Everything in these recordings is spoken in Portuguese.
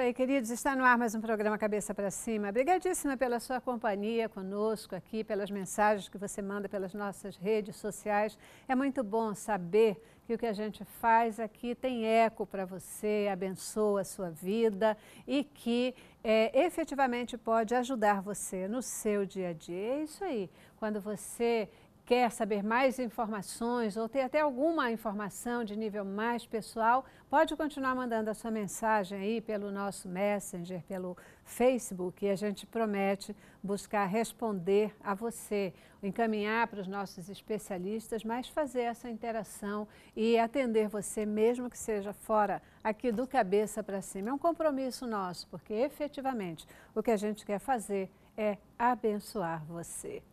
isso aí, queridos. Está no ar mais um programa Cabeça para Cima. Obrigadíssima pela sua companhia conosco aqui, pelas mensagens que você manda pelas nossas redes sociais. É muito bom saber que o que a gente faz aqui tem eco para você, abençoa a sua vida e que é, efetivamente pode ajudar você no seu dia a dia. É isso aí. Quando você quer saber mais informações ou ter até alguma informação de nível mais pessoal, pode continuar mandando a sua mensagem aí pelo nosso Messenger, pelo Facebook, e a gente promete buscar responder a você, encaminhar para os nossos especialistas, mas fazer essa interação e atender você, mesmo que seja fora aqui do cabeça para cima. É um compromisso nosso, porque efetivamente o que a gente quer fazer é abençoar você.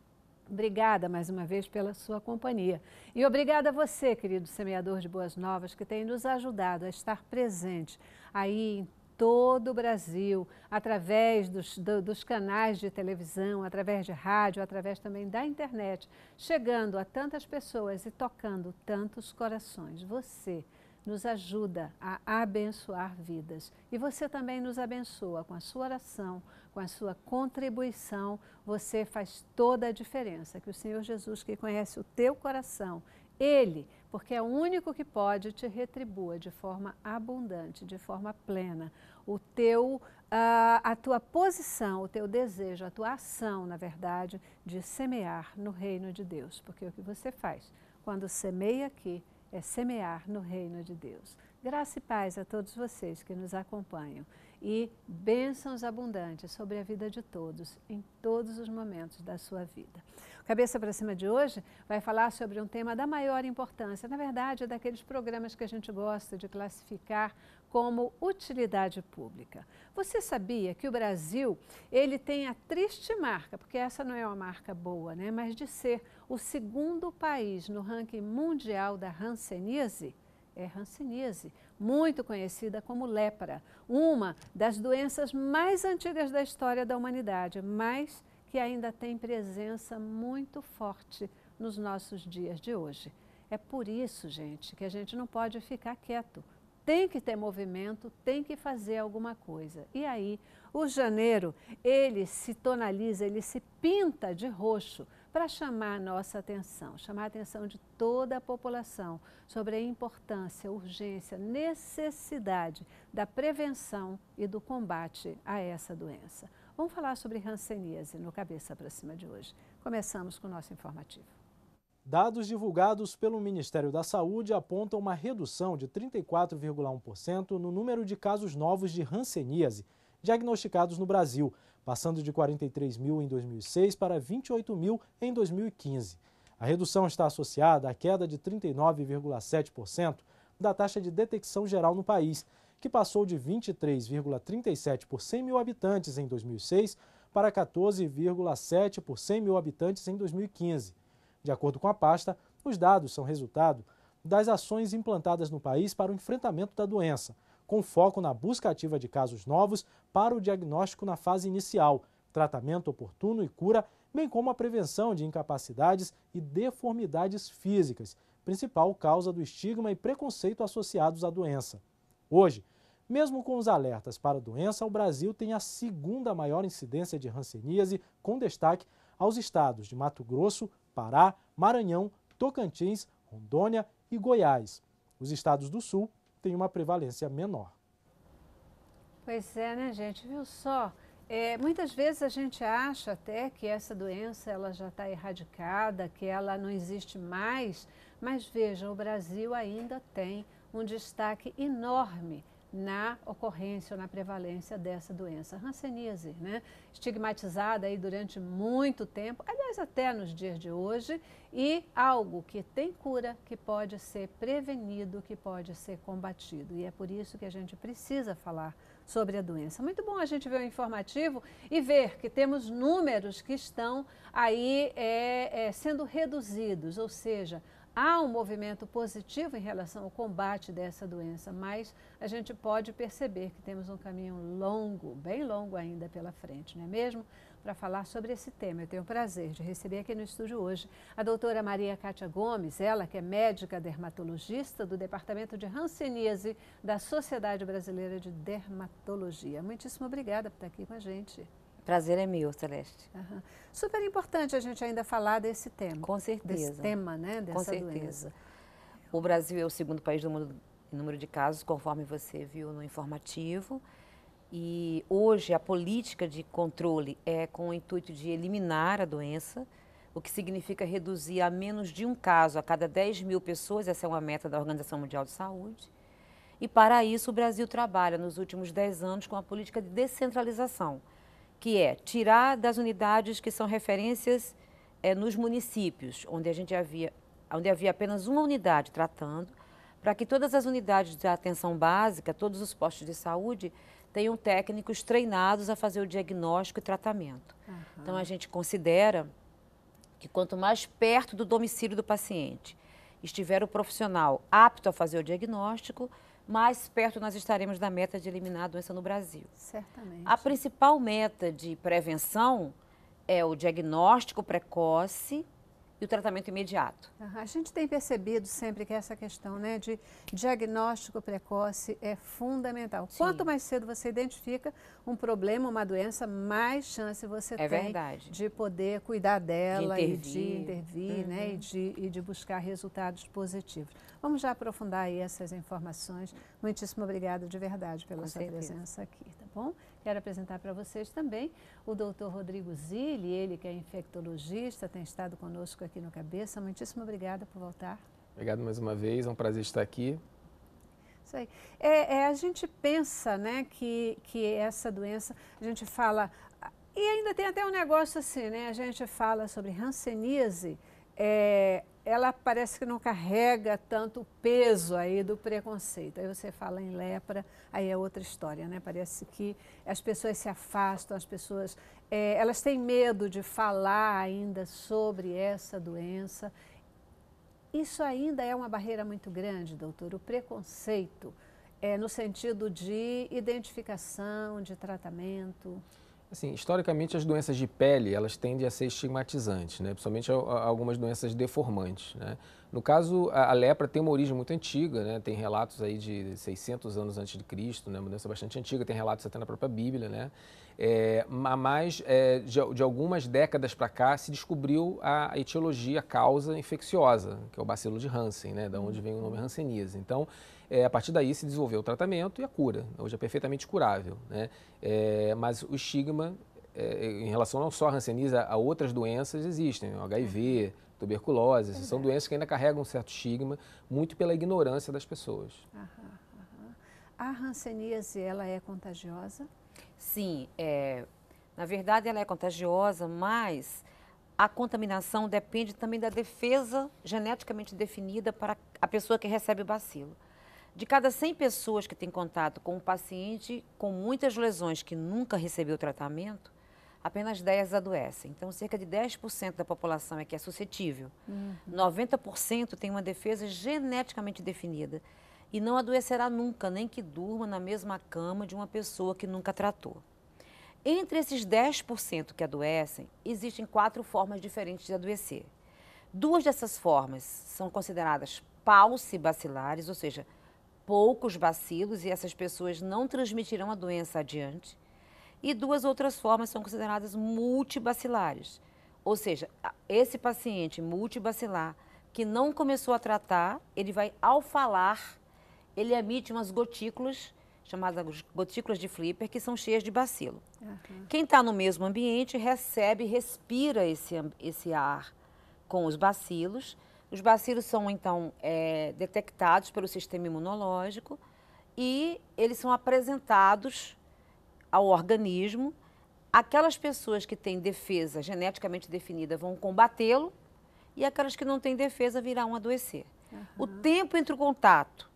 Obrigada mais uma vez pela sua companhia. E obrigada a você, querido semeador de boas novas, que tem nos ajudado a estar presente aí em todo o Brasil, através dos, do, dos, canais de televisão, através de rádio, através também da internet, chegando a tantas pessoas e tocando tantos corações. Você nos ajuda a abençoar vidas. E você também nos abençoa com a sua oração, com a sua contribuição. Você faz toda a diferença. Que o Senhor Jesus, que conhece o teu coração, Ele, porque é o único que pode, te retribua de forma abundante, de forma plena. O teu, a, ah, a tua posição, o teu desejo, a tua ação, na verdade, de semear no reino de Deus. Porque o que você faz quando semeia aqui, é semear no reino de Deus. Graça e paz a todos vocês que nos acompanham e bênçãos abundantes sobre a vida de todos, em todos os momentos da sua vida. O Cabeça para Cima de hoje vai falar sobre um tema da maior importância, na verdade, é daqueles programas que a gente gosta de classificar como utilidade pública. Você sabia que o Brasil, ele tem a triste marca, porque essa não é uma marca boa, né, mas de ser o segundo país no ranking mundial da Hanseníase? É Hanseníase, muito conhecida como lepra, uma das doenças mais antigas da história da humanidade, mas que ainda tem presença muito forte nos nossos dias de hoje. É por isso, gente, que a gente não pode ficar quieto tem que ter movimento, tem que fazer alguma coisa. E aí, o janeiro, ele se tonaliza, ele se pinta de roxo para chamar a nossa atenção, chamar a atenção de toda a população sobre a importância, urgência, necessidade da prevenção e do combate a essa doença. Vamos falar sobre hanseníase no Cabeça para Cima de hoje. Começamos com o nosso informativo. Dados divulgados pelo Ministério da Saúde apontam uma redução de 34,1% no número de casos novos de hanseníase diagnosticados no Brasil, passando de 43 mil em 2006 para 28 mil em 2015. A redução está associada à queda de 39,7% da taxa de detecção geral no país, que passou de 23,37 por 100 mil habitantes em 2006 para 14,7 por 100 mil habitantes em 2015. De acordo com a pasta, os dados são resultado das ações implantadas no país para o enfrentamento da doença, com foco na busca ativa de casos novos para o diagnóstico na fase inicial, tratamento oportuno e cura, bem como a prevenção de incapacidades e deformidades físicas, principal causa do estigma e preconceito associados à doença. Hoje, mesmo com os alertas para a doença, o Brasil tem a segunda maior incidência de ranceníase, com destaque aos estados de Mato Grosso, Pará, Maranhão, Tocantins, Rondônia e Goiás. Os estados do sul têm uma prevalência menor. Pois é, né, gente? Viu só? É, muitas vezes a gente acha até que essa doença ela já está erradicada, que ela não existe mais, mas veja, o Brasil ainda tem um destaque enorme na ocorrência ou na prevalência dessa doença. Hanseníase, né? estigmatizada aí durante muito tempo, aliás até nos dias de hoje, e algo que tem cura, que pode ser prevenido, que pode ser combatido. E é por isso que a gente precisa falar sobre a doença. Muito bom a gente ver o informativo e ver que temos números que estão aí é, é, sendo reduzidos, ou seja, há um movimento positivo em relação ao combate dessa doença, mas a gente pode perceber que temos um caminho longo, bem longo ainda pela frente, não é mesmo? Para falar sobre esse tema, eu tenho o prazer de receber aqui no estúdio hoje a doutora Maria Cátia Gomes, ela que é médica dermatologista do Departamento de Hanseníase da Sociedade Brasileira de Dermatologia. Muitíssimo obrigada por estar aqui com a gente. Prazer é meu, Celeste. Uhum. Super importante a gente ainda falar desse tema. Com certeza. Desse tema, né? Dessa Com certeza. Doença. O Brasil é o segundo país do mundo em número de casos, conforme você viu no informativo. E hoje a política de controle é com o intuito de eliminar a doença, o que significa reduzir a menos de um caso a cada 10 mil pessoas, essa é uma meta da Organização Mundial de Saúde. E para isso o Brasil trabalha nos últimos 10 anos com a política de descentralização que é tirar das unidades que são referências é, nos municípios, onde, a gente havia, onde havia apenas uma unidade tratando, para que todas as unidades de atenção básica, todos os postos de saúde, tenham técnicos treinados a fazer o diagnóstico e tratamento. Uhum. Então, a gente considera que quanto mais perto do domicílio do paciente estiver o profissional apto a fazer o diagnóstico, mais perto nós estaremos da meta de eliminar a doença no Brasil. Certamente. A principal meta de prevenção é o diagnóstico precoce, e o tratamento imediato. A gente tem percebido sempre que essa questão né, de diagnóstico precoce é fundamental. Sim. Quanto mais cedo você identifica um problema, uma doença, mais chance você é tem verdade. de poder cuidar dela de e de intervir né, uhum. né, e, de, e de buscar resultados positivos. Vamos já aprofundar aí essas informações. Muitíssimo obrigada de verdade pela Com sua certeza. presença aqui, tá bom? Quero apresentar para vocês também o doutor Rodrigo Zilli, ele que é infectologista, tem estado conosco aqui no Cabeça. Muitíssimo obrigada por voltar. Obrigado mais uma vez, é um prazer estar aqui. Isso aí. É, é, a gente pensa né, que, que essa doença, a gente fala, e ainda tem até um negócio assim, né? A gente fala sobre Hanseníase. é, ela parece que não carrega tanto peso aí do preconceito. Aí você fala em lepra, aí é outra história, né? Parece que as pessoas se afastam, as pessoas é, elas têm medo de falar ainda sobre essa doença. Isso ainda é uma barreira muito grande, doutor, o preconceito é, no sentido de identificação, de tratamento. Assim, historicamente, as doenças de pele, elas tendem a ser estigmatizantes, né? principalmente algumas doenças deformantes. Né? No caso, a, lepra tem uma origem muito antiga, né? tem relatos aí de 600 anos antes de Cristo, né? uma doença bastante antiga, tem relatos até na própria Bíblia, né? É, mas é, de, de, algumas décadas para cá se descobriu a etiologia, causa infecciosa, que é o bacilo de Hansen, né? da onde vem o nome Hanseníase. Então, é, a partir daí se desenvolveu o tratamento e a cura. Hoje é perfeitamente curável, né? É, mas o estigma é, em relação não só à Hanseníase, a outras doenças existem, o HIV, tuberculose. Uhum. São é. doenças que ainda carregam um certo estigma, muito pela ignorância das pessoas. Aham, aham. A hanseníase, ela é contagiosa? Sim, é, na verdade ela é contagiosa, mas a contaminação depende também da defesa geneticamente definida para a pessoa que recebe o bacilo. De cada 100 pessoas que têm contato com um paciente com muitas lesões que nunca recebeu tratamento, apenas 10 adoecem. Então, cerca de 10% da população é que é suscetível. Uhum. 90% tem uma defesa geneticamente definida e não adoecerá nunca, nem que durma na mesma cama de uma pessoa que nunca tratou. Entre esses 10% que adoecem, existem quatro formas diferentes de adoecer. Duas dessas formas são consideradas paucibacilares, ou seja, poucos bacilos e essas pessoas não transmitirão a doença adiante. E duas outras formas são consideradas multibacilares. Ou seja, esse paciente multibacilar que não começou a tratar, ele vai, ao falar, ele emite umas gotículas, chamadas gotículas de flipper, que são cheias de bacilo. Uhum. Quem está no mesmo ambiente recebe, respira esse, esse ar com os bacilos. Os bacilos são, então, é, detectados pelo sistema imunológico e eles são apresentados ao organismo. Aquelas pessoas que têm defesa geneticamente definida vão combatê-lo e aquelas que não têm defesa virão adoecer. Uhum. O tempo entre o contato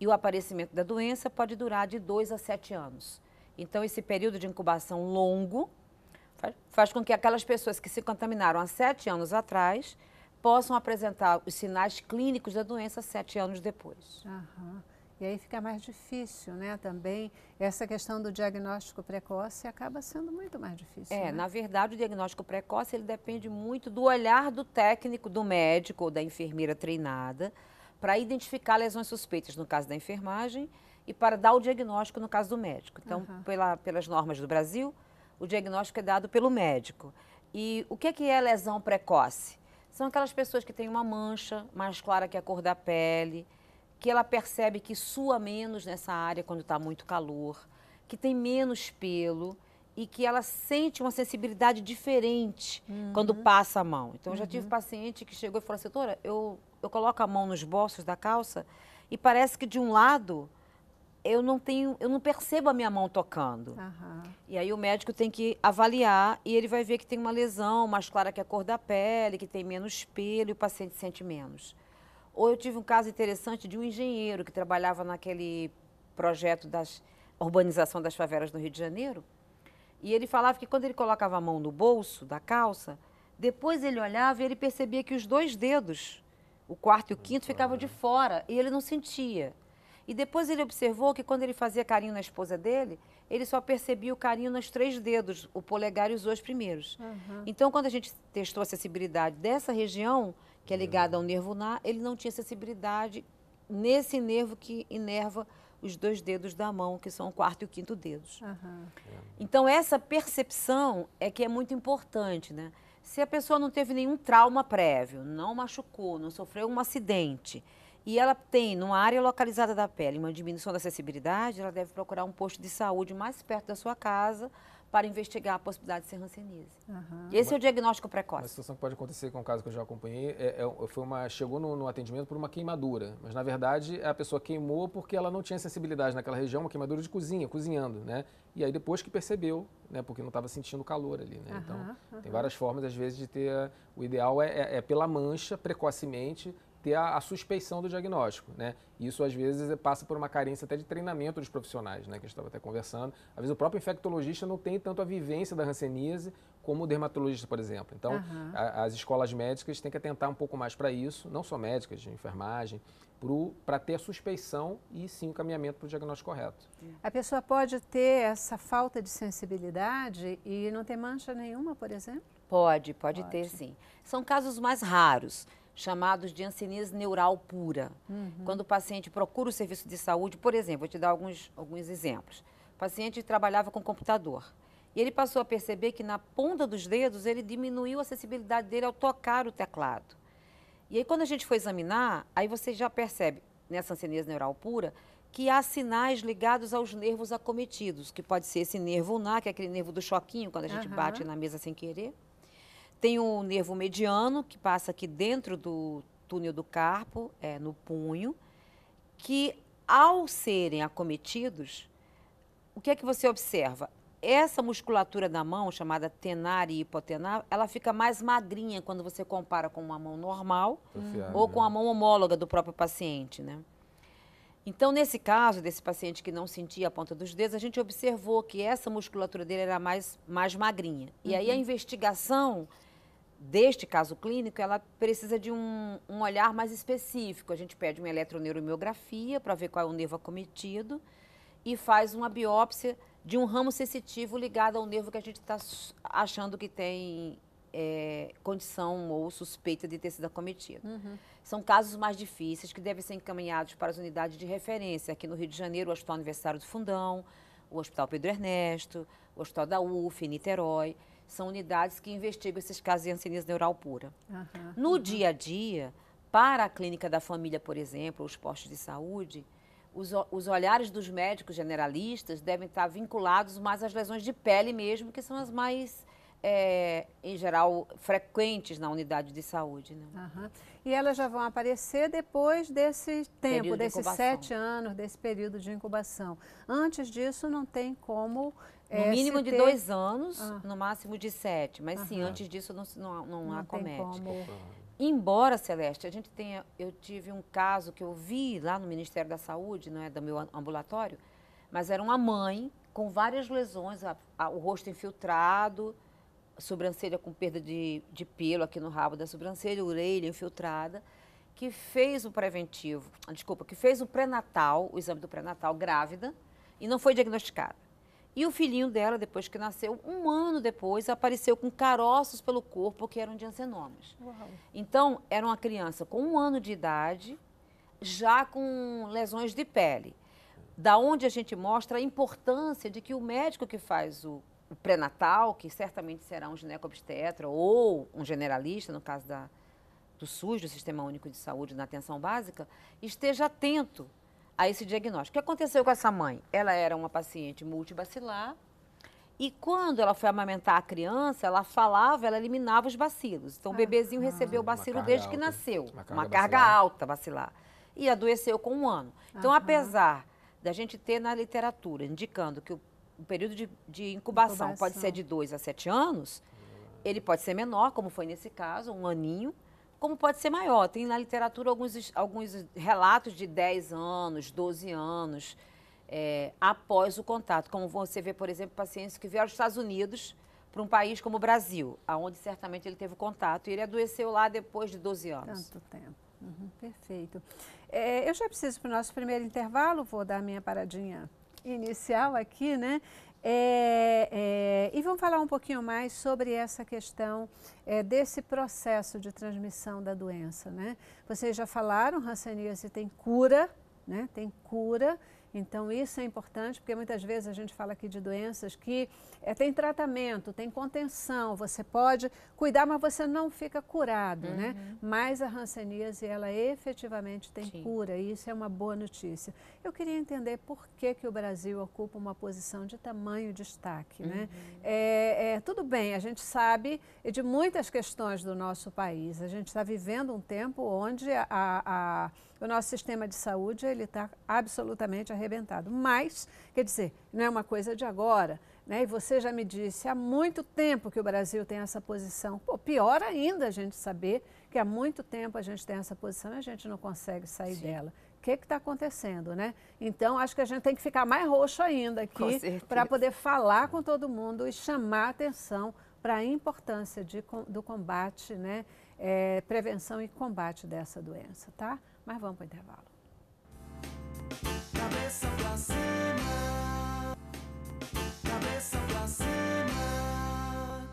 e o aparecimento da doença pode durar de 2 a 7 anos. Então, esse período de incubação longo faz, faz com que aquelas pessoas que se contaminaram há 7 anos atrás possam apresentar os sinais clínicos da doença sete anos depois. Uhum. E aí fica mais difícil, né, também. Essa questão do diagnóstico precoce acaba sendo muito mais difícil. É, né? na verdade, o diagnóstico precoce, ele depende muito do olhar do técnico, do médico ou da enfermeira treinada, para identificar lesões suspeitas, no caso da enfermagem, e para dar o diagnóstico, no caso do médico. Então, uhum. pela, pelas normas do Brasil, o diagnóstico é dado pelo médico. E o que é, que é lesão precoce? São aquelas pessoas que têm uma mancha mais clara que a cor da pele, que ela percebe que sua menos nessa área quando está muito calor, que tem menos pelo e que ela sente uma sensibilidade diferente uhum. quando passa a mão. Então, eu já tive uhum. paciente que chegou e falou assim, doutora, eu, eu coloco a mão nos bolsos da calça e parece que de um lado eu não tenho, eu não percebo a minha mão tocando. Uhum. E aí o médico tem que avaliar e ele vai ver que tem uma lesão mais clara que a cor da pele, que tem menos pelo e o paciente sente menos. Ou eu tive um caso interessante de um engenheiro que trabalhava naquele projeto da urbanização das favelas no Rio de Janeiro. E ele falava que quando ele colocava a mão no bolso da calça, depois ele olhava e ele percebia que os dois dedos, o quarto e o quinto, ficavam de fora e ele não sentia. E depois ele observou que quando ele fazia carinho na esposa dele, ele só percebia o carinho nos três dedos, o polegar e os dois primeiros. Uhum. Então, quando a gente testou a acessibilidade dessa região, que é ligada ao nervo nar, ele não tinha sensibilidade nesse nervo que inerva os dois dedos da mão, que são o quarto e o quinto dedos. Uhum. Então, essa percepção é que é muito importante, né? Se a pessoa não teve nenhum trauma prévio, não machucou, não sofreu um acidente, e ela tem, numa área localizada da pele, uma diminuição da acessibilidade, ela deve procurar um posto de saúde mais perto da sua casa, para investigar a possibilidade de ser hanseníase. Uhum. Esse é o diagnóstico precoce. Uma situação que pode acontecer com um caso que eu já acompanhei, é, é, foi uma, chegou no, no, atendimento por uma queimadura, mas na verdade é a pessoa queimou porque ela não tinha sensibilidade naquela região, uma queimadura de cozinha, cozinhando, né? E aí depois que percebeu, né, porque não estava sentindo calor ali, né? Uhum, então, uhum. tem várias formas às vezes de ter, o ideal é, é, é pela mancha, precocemente, ter a, a, suspeição do diagnóstico, né? Isso às vezes passa por uma carência até de treinamento dos profissionais, né? Que a gente estava até conversando. Às vezes o próprio infectologista não tem tanto a vivência da hanseníase como o dermatologista, por exemplo. Então, uhum. a, as escolas médicas têm que atentar um pouco mais para isso, não só médicas, de enfermagem, para ter a suspeição e sim o caminhamento para o diagnóstico correto. É. A pessoa pode ter essa falta de sensibilidade e não ter mancha nenhuma, por exemplo? Pode, pode, pode. ter sim. São casos mais raros chamados de ancinese neural pura. Uhum. Quando o paciente procura o serviço de saúde, por exemplo, vou te dar alguns, alguns exemplos. O paciente trabalhava com computador. E ele passou a perceber que na ponta dos dedos ele diminuiu a acessibilidade dele ao tocar o teclado. E aí quando a gente foi examinar, aí você já percebe nessa ancinese neural pura que há sinais ligados aos nervos acometidos, que pode ser esse nervo na que é aquele nervo do choquinho quando a gente uhum. bate na mesa sem querer tem o nervo mediano, que passa aqui dentro do túnel do carpo, é, no punho, que ao serem acometidos, o que é que você observa? Essa musculatura da mão, chamada tenar e hipotenar, ela fica mais magrinha quando você compara com uma mão normal ou com né? a mão homóloga do próprio paciente, né? Então, nesse caso desse paciente que não sentia a ponta dos dedos, a gente observou que essa musculatura dele era mais, mais magrinha. E uhum. aí a uhum. investigação deste caso clínico, ela precisa de um, um olhar mais específico. A gente pede uma eletroneuromiografia para ver qual é o nervo acometido e faz uma biópsia de um ramo sensitivo ligado ao nervo que a gente está achando que tem é, condição ou suspeita de ter sido acometido. Uhum. São casos mais difíceis que devem ser encaminhados para as unidades de referência. Aqui no Rio de Janeiro, o Hospital Universitário do Fundão, o Hospital Pedro Ernesto, o Hospital da UF, em Niterói são unidades que investigam esses casos de hanseníase neural pura. Uhum. No dia a dia, para a clínica da família, por exemplo, os postos de saúde, os, os, olhares dos médicos generalistas devem estar vinculados mais às lesões de pele mesmo, que são as mais, é, em geral, frequentes na unidade de saúde. Né? Uhum. E elas já vão aparecer depois desse tempo, período desses de sete anos, desse período de incubação. Antes disso, não tem como no é, mínimo ST... de dois anos, ah. no máximo de sete. Mas Aham. sim, antes disso não, não, não, não acomete. Como... Embora, Celeste, a gente tenha. Eu tive um caso que eu vi lá no Ministério da Saúde, não é do meu ambulatório, mas era uma mãe com várias lesões, a, a, o rosto infiltrado, sobrancelha com perda de, de pelo aqui no rabo da sobrancelha, orelha infiltrada, que fez o preventivo, desculpa, que fez o pré-natal, o exame do pré-natal grávida, e não foi diagnosticada. E o filhinho dela, depois que nasceu, um ano depois, apareceu com caroços pelo corpo que eram de ansenomas. Uau. Então, era uma criança com um ano de idade, já com lesões de pele. Da onde a gente mostra a importância de que o médico que faz o, o pré-natal, que certamente será um gineco ou um generalista, no caso da, do SUS, do Sistema Único de Saúde, na atenção básica, esteja atento a esse diagnóstico. O que aconteceu com essa mãe? Ela era uma paciente multibacilar e quando ela foi amamentar a criança, ela falava, ela eliminava os bacilos. Então o ah. bebezinho ah, recebeu o bacilo desde alta, que nasceu, uma carga, uma carga bacilar. alta bacilar. E adoeceu com um ano. Então, ah, apesar da gente ter na literatura indicando que o, o período de, de incubação, incubação, pode ser de 2 a 7 anos, ele pode ser menor, como foi nesse caso, um aninho, como pode ser maior. Tem na literatura alguns, alguns relatos de 10 anos, 12 anos é, após o contato. Como você vê, por exemplo, pacientes que vieram dos Estados Unidos para um país como o Brasil, aonde certamente ele teve contato e ele adoeceu lá depois de 12 anos. Tanto tempo. Uhum, perfeito. É, eu já preciso para o nosso primeiro intervalo, vou dar minha paradinha inicial aqui, né? É, é, e vamos falar um pouquinho mais sobre essa questão é, desse processo de transmissão da doença. Né? Vocês já falaram, hanseníase tem cura, né? tem cura, então, isso é importante, porque muitas vezes a gente fala aqui de doenças que é, tem tratamento, tem contenção, você pode cuidar, mas você não fica curado, né? uhum. né? Mas a hanseníase, ela efetivamente tem Sim. cura, e isso é uma boa notícia. Eu queria entender por que, que o Brasil ocupa uma posição de tamanho destaque, né? uhum. né? É, é, tudo bem, a gente sabe de muitas questões do nosso país. A gente está vivendo um tempo onde a, a o nosso sistema de saúde ele está absolutamente arrebentado. Mas, quer dizer, não é uma coisa de agora. Né? E você já me disse há muito tempo que o Brasil tem essa posição. Pô, pior ainda a gente saber que há muito tempo a gente tem essa posição e a gente não consegue sair Sim. dela. O que está acontecendo, né? Então, acho que a gente tem que ficar mais roxo ainda aqui para poder falar com todo mundo e chamar a atenção para a importância de, do combate, né? É, prevenção e combate dessa doença, tá? Mas vamos para o intervalo. Cabeça pra cima. Cabeça pra cima.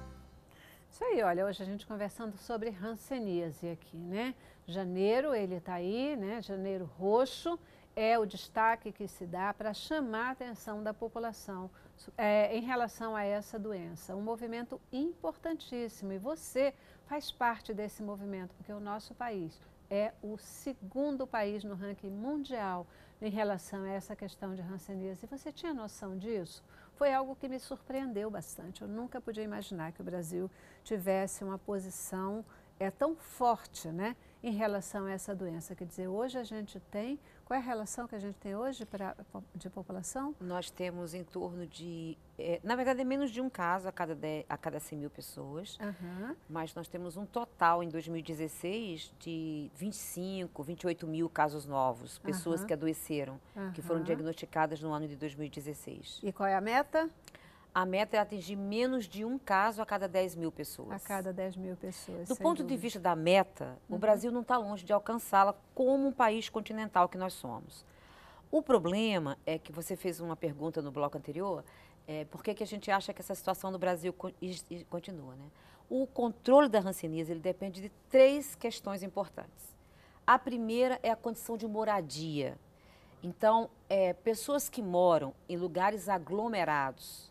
Isso aí, olha, hoje a gente conversando sobre hanseníase aqui, né? Janeiro, ele está aí, né? Janeiro roxo é o destaque que se dá para chamar a atenção da população é, em relação a essa doença. Um movimento importantíssimo e você faz parte desse movimento, porque o nosso país é o segundo país no ranking mundial em relação a essa questão de ranceníase. Você tinha noção disso? Foi algo que me surpreendeu bastante. Eu nunca podia imaginar que o Brasil tivesse uma posição é tão forte, né? em relação a essa doença? Quer dizer, hoje a gente tem, qual é a relação que a gente tem hoje pra, de população? Nós temos em torno de, é, na verdade é menos de um caso a cada, de, a cada 100 mil pessoas, uhum. mas nós temos um total em 2016 de 25, 28 mil casos novos, pessoas uhum. que adoeceram, uhum. que foram diagnosticadas no ano de 2016. E qual é a meta? a meta é atingir menos de um caso a cada 10 mil pessoas. A cada 10 mil pessoas. Do ponto dúvida. de vista da meta, uhum. o Brasil não está longe de alcançá-la como um país continental que nós somos. O problema é que você fez uma pergunta no bloco anterior, é, por que, que a gente acha que essa situação no Brasil continua? Né? O controle da ranceníase ele depende de três questões importantes. A primeira é a condição de moradia. Então, é, pessoas que moram em lugares aglomerados,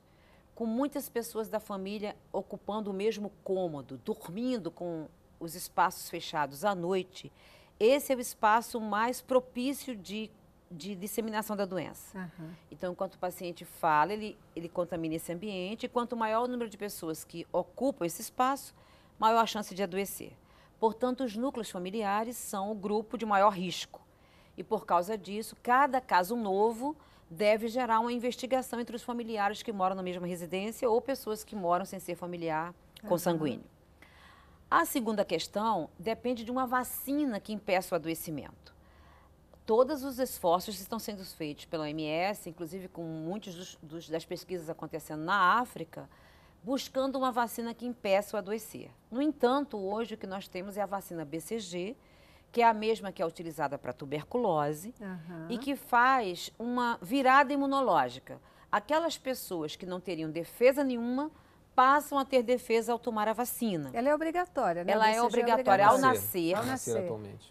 com muitas pessoas da família ocupando o mesmo cômodo, dormindo com os espaços fechados à noite, esse é o espaço mais propício de, de disseminação da doença. Uhum. Então, enquanto o paciente fala, ele, ele contamina esse ambiente, e quanto maior o número de pessoas que ocupam esse espaço, maior a chance de adoecer. Portanto, os núcleos familiares são o grupo de maior risco. E por causa disso, cada caso novo deve gerar uma investigação entre os familiares que moram na mesma residência ou pessoas que moram sem ser familiar consanguíneo. A segunda questão depende de uma vacina que impeça o adoecimento. Todos os esforços estão sendo feitos pela OMS, inclusive com muitas dos, dos, das pesquisas acontecendo na África, buscando uma vacina que impeça o adoecer. No entanto, hoje o que nós temos é a vacina BCG, que é a mesma que é utilizada para tuberculose uhum. e que faz uma virada imunológica. Aquelas pessoas que não teriam defesa nenhuma passam a ter defesa ao tomar a vacina. Ela é obrigatória, né? Ela é, é obrigatória, é obrigatória ao nascer. Ao nascer,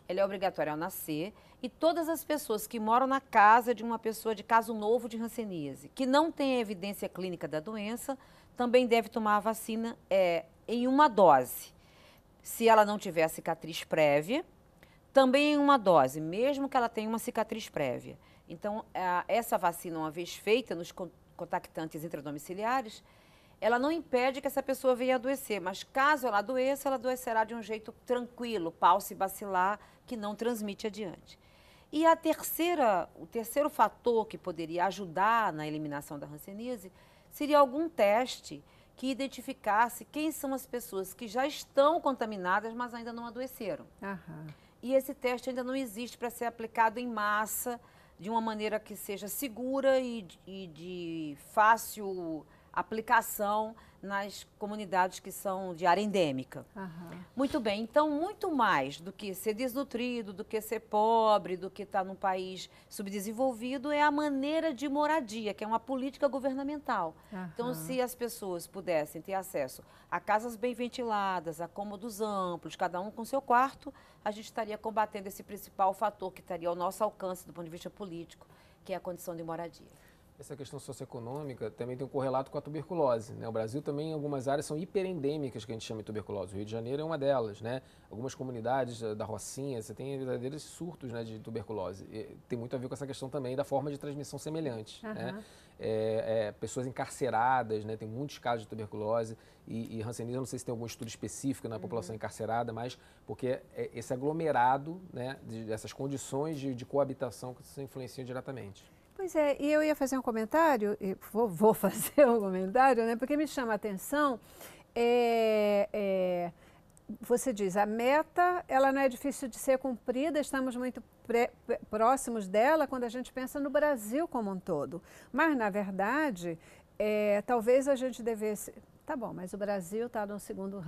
Ela é obrigatória ao nascer. E todas as pessoas que moram na casa de uma pessoa de caso novo de hanseníase, que não tem evidência clínica da doença, também deve tomar a vacina é, em uma dose. Se ela não tiver cicatriz prévia, também em uma dose, mesmo que ela tenha uma cicatriz prévia. Então, essa vacina, uma vez feita nos contactantes intradomiciliares, ela não impede que essa pessoa venha adoecer, mas caso ela adoeça, ela adoecerá de um jeito tranquilo, pausa bacilar, que não transmite adiante. E a terceira, o terceiro fator que poderia ajudar na eliminação da hanseníase seria algum teste que identificasse quem são as pessoas que já estão contaminadas, mas ainda não adoeceram. Aham. E esse teste ainda não existe para ser aplicado em massa de uma maneira que seja segura e, e de fácil aplicação nas comunidades que são de área endêmica. Muito bem, então muito mais do que ser desnutrido, do que ser pobre, do que estar tá num país subdesenvolvido é a maneira de moradia, que é uma política governamental. Então se as pessoas pudessem ter acesso a casas bem ventiladas, a cômodos amplos, cada um com seu quarto, a gente estaria combatendo esse principal fator que estaria ao nosso alcance do ponto de vista político, que é a condição de moradia. Essa questão socioeconômica também tem um correlato com a tuberculose. Né? O Brasil também, em algumas áreas, são hiperendêmicas, que a gente chama de tuberculose. O Rio de Janeiro é uma delas. Né? Algumas comunidades eh, da Rocinha, você tem verdadeiros surtos né, de tuberculose. E tem muito a ver com essa questão também da forma de transmissão semelhante. Uhum. Né? É, é, pessoas encarceradas, né? tem muitos casos de tuberculose. E, e Hanseníase, eu não sei se tem algum estudo específico na uhum. população encarcerada, mas porque é esse aglomerado né, de, dessas condições de, de coabitação que se influenciam diretamente. Pois é, e eu ia fazer um comentário, vou, vou, fazer um comentário, né? Porque me chama a atenção. É, é, você diz, a meta ela não é difícil de ser cumprida, estamos muito pré, próximos dela quando a gente pensa no Brasil como um todo. Mas, na verdade, é, talvez a gente devesse. Tá bom, mas o Brasil está no segundo,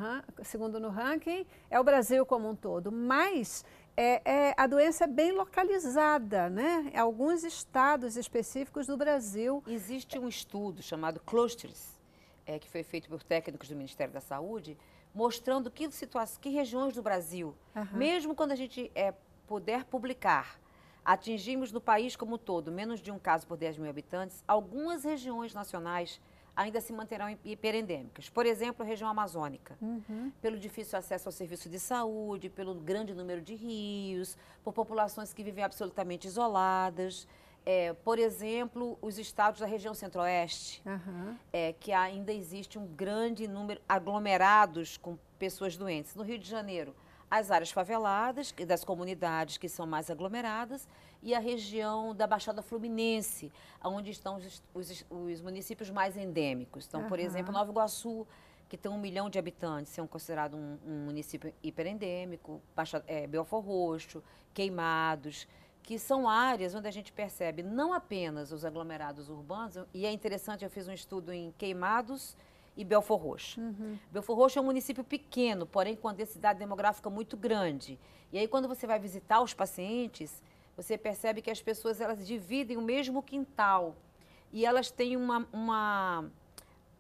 segundo no ranking, é o Brasil como um todo. Mas é, é, a doença é bem localizada, né? Em alguns estados específicos do Brasil. Existe um estudo chamado Clusters, é, que foi feito por técnicos do Ministério da Saúde, mostrando que, que regiões do Brasil, uhum. mesmo quando a gente é, puder publicar, atingimos no país como um todo menos de um caso por 10 mil habitantes, algumas regiões nacionais ainda se manterão hiperendêmicas. Por exemplo, a região amazônica, uhum. pelo difícil acesso ao serviço de saúde, pelo grande número de rios, por populações que vivem absolutamente isoladas. É, por exemplo, os estados da região centro-oeste, uhum. é, que ainda existe um grande número aglomerados com pessoas doentes. No Rio de Janeiro, as áreas faveladas, das comunidades que são mais aglomeradas, e a região da Baixada Fluminense, onde estão os, os, os municípios mais endêmicos. Então, uhum. por exemplo, Nova Iguaçu, que tem um milhão de habitantes, são é considerado um, um município hiperendêmico, Baixa, é, Belfor Roxo, Queimados, que são áreas onde a gente percebe não apenas os aglomerados urbanos, e é interessante, eu fiz um estudo em Queimados, e Belfor Roxo. Uhum. Belfor Roxo é um município pequeno, porém com uma densidade demográfica muito grande. E aí quando você vai visitar os pacientes, você percebe que as pessoas elas dividem o mesmo quintal e elas têm uma, uma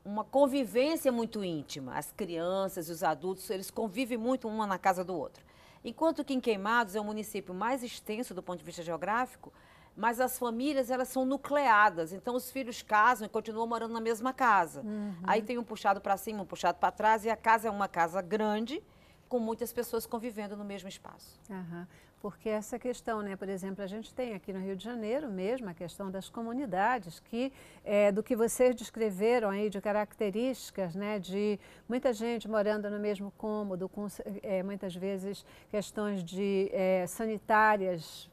uma convivência muito íntima. As crianças e os adultos, eles convivem muito uma na casa do outro. Enquanto que em Queimados é o município mais extenso do ponto de vista geográfico, mas as famílias elas são nucleadas, então os filhos casam e continuam morando na mesma casa. Uhum. Aí tem um puxado para cima, um puxado para trás e a casa é uma casa grande com muitas pessoas convivendo no mesmo espaço. Uhum. Porque essa questão, né, por exemplo, a gente tem aqui no Rio de Janeiro mesmo a questão das comunidades, que é, do que vocês descreveram aí de características, né, de muita gente morando no mesmo cômodo, com é, muitas vezes questões de é, sanitárias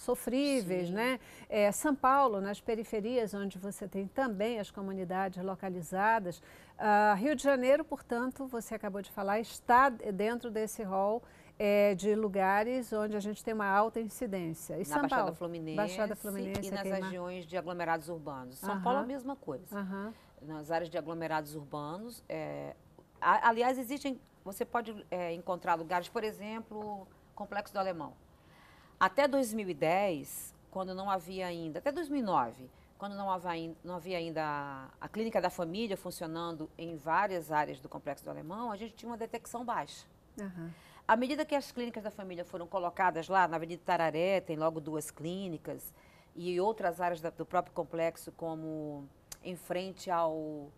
sofríveis, Sim. né? É, São Paulo, nas periferias, onde você tem também as comunidades localizadas. Uh, Rio de Janeiro, portanto, você acabou de falar, está dentro desse rol é, de lugares onde a gente tem uma alta incidência. E Na São Baixada Paulo, Fluminense, Baixada Fluminense e nas queima... regiões de aglomerados urbanos. São uhum. Paulo é a mesma coisa. Nas áreas de aglomerados urbanos, é... aliás, existem, você pode é, encontrar lugares, por exemplo, Complexo do Alemão. Até 2010, quando não havia ainda, até 2009, quando não havia, não havia ainda a, a clínica da família funcionando em várias áreas do complexo do Alemão, a gente tinha uma detecção baixa. Uhum. À medida que as clínicas da família foram colocadas lá, na Avenida Tararé, tem logo duas clínicas, e outras áreas da, do próprio complexo, como em frente ao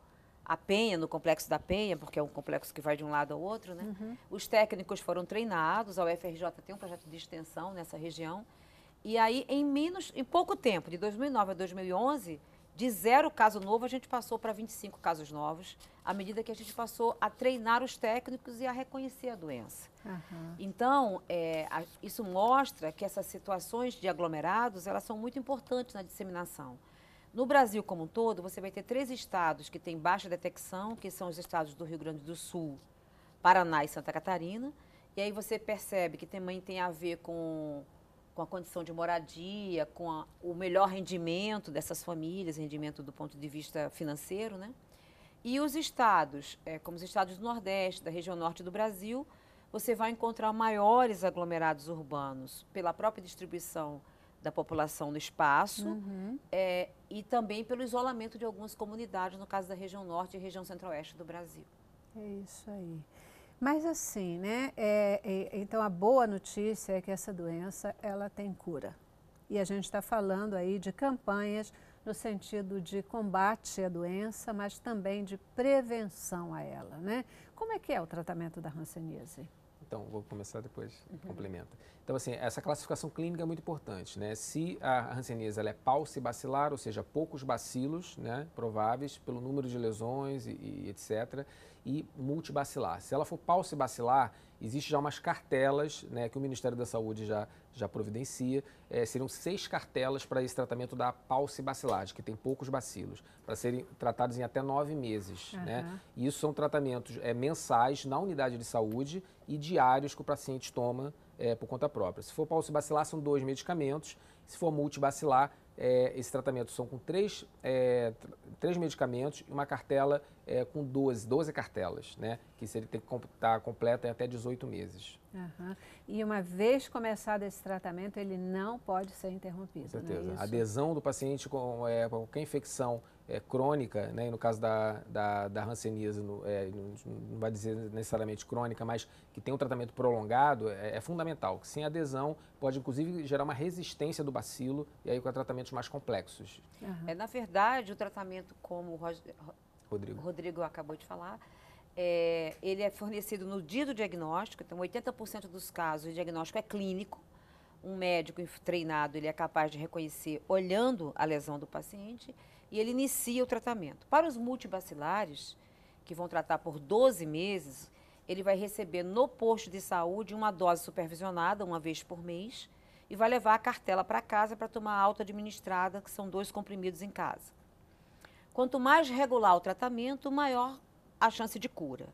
a Penha, no complexo da Penha, porque é um complexo que vai de um lado ao outro, né? Uhum. Os técnicos foram treinados, a UFRJ tem um projeto de extensão nessa região. E aí, em menos, em pouco tempo, de 2009 a 2011, de zero caso novo, a gente passou para 25 casos novos, à medida que a gente passou a treinar os técnicos e a reconhecer a doença. Uhum. Então, é, a, isso mostra que essas situações de aglomerados, elas são muito importantes na disseminação. No Brasil como um todo, você vai ter três estados que têm baixa detecção, que são os estados do Rio Grande do Sul, Paraná e Santa Catarina. E aí você percebe que também tem a ver com, com a condição de moradia, com a, o melhor rendimento dessas famílias, rendimento do ponto de vista financeiro, né? E os estados, é, como os estados do Nordeste, da região norte do Brasil, você vai encontrar maiores aglomerados urbanos pela própria distribuição da população no espaço uhum. é, e também pelo isolamento de algumas comunidades, no caso da região norte e região centro-oeste do Brasil. É isso aí. Mas assim, né? É, é, então a boa notícia é que essa doença ela tem cura. E a gente está falando aí de campanhas no sentido de combate à doença, mas também de prevenção a ela, né? Como é que é o tratamento da hanseníase? Então, vou começar depois, uhum. complementa. Então, assim, essa classificação clínica é muito importante, né? Se a hanseníase ela é paucibacilar, ou seja, poucos bacilos, né, prováveis pelo número de lesões e, e etc, e multibacilar. Se ela for paucibacilar, existe já umas cartelas, né, que o Ministério da Saúde já, já providencia, é, seriam seis cartelas para esse tratamento da paucibacilagem, que tem poucos bacilos, para serem tratados em até nove meses, uhum. né? E isso são tratamentos é, mensais na unidade de saúde e diários que o paciente toma é, por conta própria. Se for paucibacilar, são dois medicamentos. Se for multibacilar, é, esse tratamento são com três, é, três medicamentos e uma cartela é, com 12, 12 cartelas, né? Que se ele tem que estar completa em é até 18 meses. Uhum. E uma vez começado esse tratamento, ele não pode ser interrompido. Com é certeza. Né? A adesão do paciente com, é, com qualquer infecção é, crônica, né? no caso da, da, da hanseníase, no, é, não vai dizer necessariamente crônica, mas que tem um tratamento prolongado, é, é, fundamental. Sem adesão, pode inclusive gerar uma resistência do bacilo e aí com tratamentos mais complexos. Uhum. É, na verdade, o tratamento, como o Rodrigo. Rodrigo acabou de falar, é, ele é fornecido no dia do diagnóstico, então 80% dos casos o diagnóstico é clínico, um médico treinado ele é capaz de reconhecer olhando a lesão do paciente e ele inicia o tratamento. Para os multibacilares, que vão tratar por 12 meses, ele vai receber no posto de saúde uma dose supervisionada, uma vez por mês, e vai levar a cartela para casa para tomar alta administrada, que são dois comprimidos em casa. Quanto mais regular o tratamento, maior a chance de cura.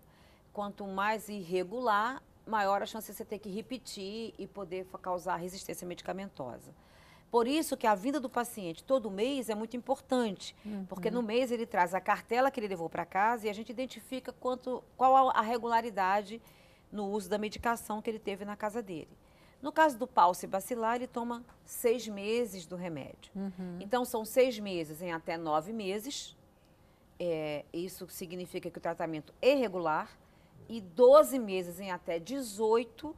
Quanto mais irregular, maior a chance de você ter que repetir e poder causar resistência medicamentosa. Por isso que a vinda do paciente todo mês é muito importante, uhum. porque no mês ele traz a cartela que ele levou para casa e a gente identifica quanto, qual a regularidade no uso da medicação que ele teve na casa dele. No caso do palse bacilar, ele toma seis meses do remédio. Uhum. Então, são seis meses em até nove meses. É, isso significa que o tratamento é irregular. E 12 meses em até 18